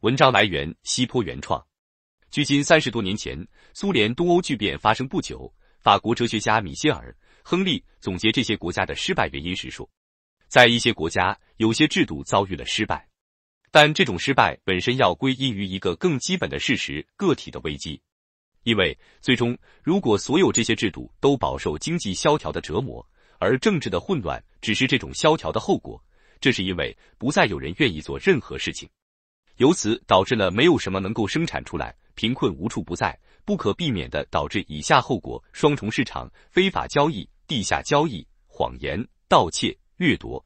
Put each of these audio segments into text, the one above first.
文章来源：西坡原创。距今三十多年前，苏联东欧剧变发生不久，法国哲学家米歇尔·亨利总结这些国家的失败原因时说：“在一些国家，有些制度遭遇了失败，但这种失败本身要归因于一个更基本的事实——个体的危机。因为最终，如果所有这些制度都饱受经济萧条的折磨，而政治的混乱只是这种萧条的后果，这是因为不再有人愿意做任何事情。”由此导致了没有什么能够生产出来，贫困无处不在，不可避免地导致以下后果：双重市场、非法交易、地下交易、谎言、盗窃、掠夺。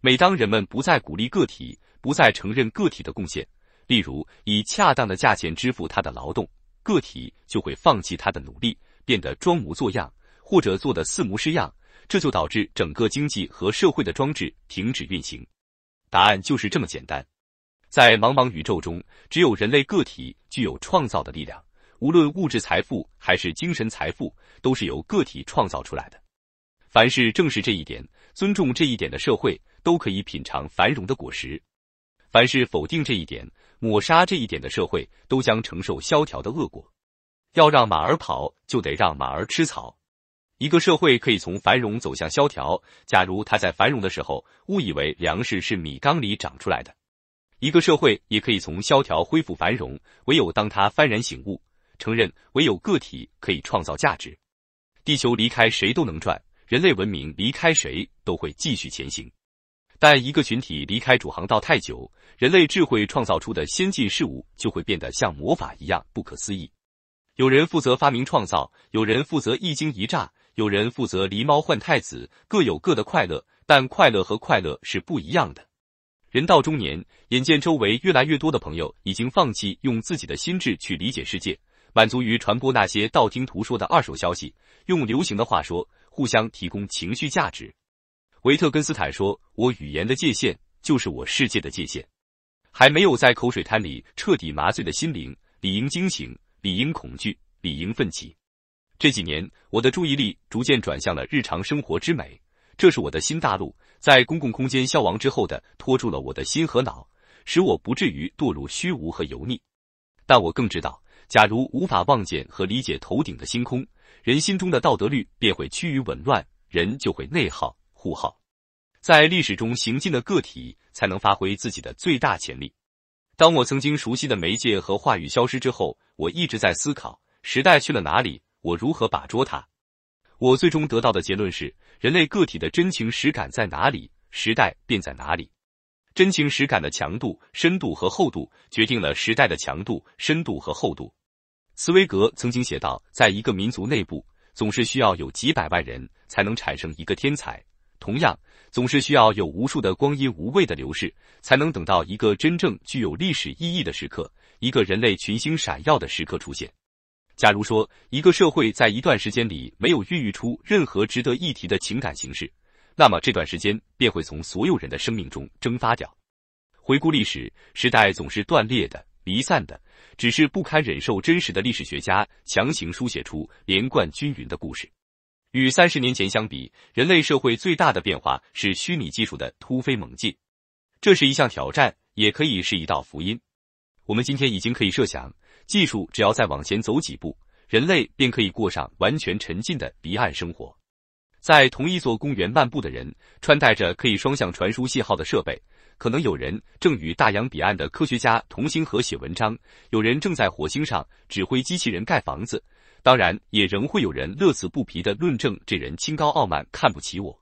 每当人们不再鼓励个体，不再承认个体的贡献，例如以恰当的价钱支付他的劳动，个体就会放弃他的努力，变得装模作样或者做的四模似样，这就导致整个经济和社会的装置停止运行。答案就是这么简单。在茫茫宇宙中，只有人类个体具有创造的力量。无论物质财富还是精神财富，都是由个体创造出来的。凡是正视这一点、尊重这一点的社会，都可以品尝繁荣的果实；凡是否定这一点、抹杀这一点的社会，都将承受萧条的恶果。要让马儿跑，就得让马儿吃草。一个社会可以从繁荣走向萧条，假如它在繁荣的时候误以为粮食是米缸里长出来的。一个社会也可以从萧条恢复繁荣，唯有当他幡然醒悟，承认唯有个体可以创造价值。地球离开谁都能转，人类文明离开谁都会继续前行。但一个群体离开主航道太久，人类智慧创造出的先进事物就会变得像魔法一样不可思议。有人负责发明创造，有人负责一惊一乍，有人负责狸猫换太子，各有各的快乐，但快乐和快乐是不一样的。人到中年，眼见周围越来越多的朋友已经放弃用自己的心智去理解世界，满足于传播那些道听途说的二手消息。用流行的话说，互相提供情绪价值。维特根斯坦说：“我语言的界限就是我世界的界限。”还没有在口水滩里彻底麻醉的心灵，理应惊醒，理应恐惧，理应奋起。这几年，我的注意力逐渐转向了日常生活之美。这是我的新大陆，在公共空间消亡之后的，拖住了我的心和脑，使我不至于堕入虚无和油腻。但我更知道，假如无法望见和理解头顶的星空，人心中的道德律便会趋于紊乱，人就会内耗、互耗。在历史中行进的个体，才能发挥自己的最大潜力。当我曾经熟悉的媒介和话语消失之后，我一直在思考：时代去了哪里？我如何把捉它？我最终得到的结论是：人类个体的真情实感在哪里，时代便在哪里。真情实感的强度、深度和厚度，决定了时代的强度、深度和厚度。茨威格曾经写道：“在一个民族内部，总是需要有几百万人，才能产生一个天才。同样，总是需要有无数的光阴无畏的流逝，才能等到一个真正具有历史意义的时刻，一个人类群星闪耀的时刻出现。假如说一个社会在一段时间里没有孕育出任何值得一提的情感形式，那么这段时间便会从所有人的生命中蒸发掉。回顾历史，时代总是断裂的、离散的，只是不堪忍受真实的历史学家强行书写出连贯均匀的故事。与三十年前相比，人类社会最大的变化是虚拟技术的突飞猛进，这是一项挑战，也可以是一道福音。我们今天已经可以设想。技术只要再往前走几步，人类便可以过上完全沉浸的彼岸生活。在同一座公园漫步的人，穿戴着可以双向传输信号的设备，可能有人正与大洋彼岸的科学家同星河写文章，有人正在火星上指挥机器人盖房子。当然，也仍会有人乐此不疲的论证这人清高傲慢，看不起我。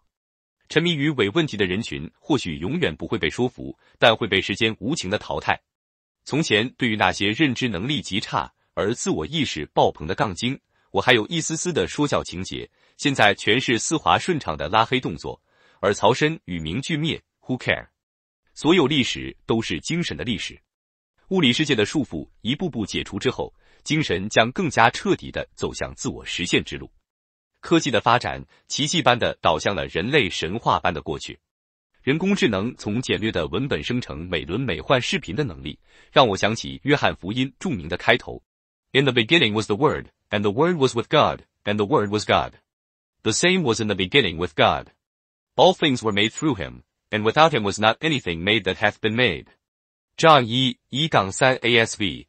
沉迷于伪问题的人群，或许永远不会被说服，但会被时间无情的淘汰。从前，对于那些认知能力极差而自我意识爆棚的杠精，我还有一丝丝的说教情节，现在全是丝滑顺畅的拉黑动作。而曹参与名俱灭，Who care？所有历史都是精神的历史。物理世界的束缚一步步解除之后，精神将更加彻底的走向自我实现之路。科技的发展，奇迹般的倒向了人类神话般的过去。人工智能从简略的文本生成美轮美奂视频的能力，让我想起约翰福音著名的开头：In the beginning was the word, and the word was with God, and the word was God. The same was in the beginning with God. All things were made through him, and without him was not anything made that hath been made. John 一一杠三 ASV。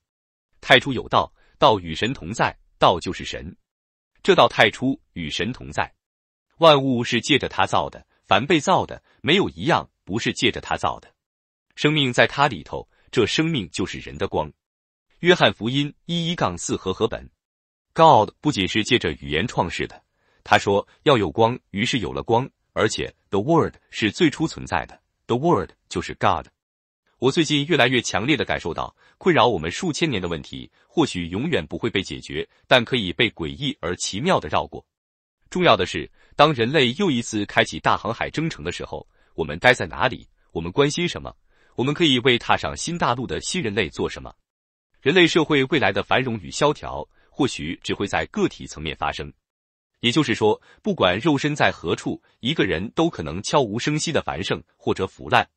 太初有道，道与神同在，道就是神。这道太初与神同在，万物是借着他造的。凡被造的，没有一样不是借着他造的。生命在他里头，这生命就是人的光。约翰福音一一杠四和合本。God 不仅是借着语言创世的，他说要有光，于是有了光。而且 The Word 是最初存在的，The Word 就是 God。我最近越来越强烈的感受到，困扰我们数千年的问题，或许永远不会被解决，但可以被诡异而奇妙的绕过。重要的是，当人类又一次开启大航海征程的时候，我们待在哪里？我们关心什么？我们可以为踏上新大陆的新人类做什么？人类社会未来的繁荣与萧条，或许只会在个体层面发生。也就是说，不管肉身在何处，一个人都可能悄无声息的繁盛或者腐烂。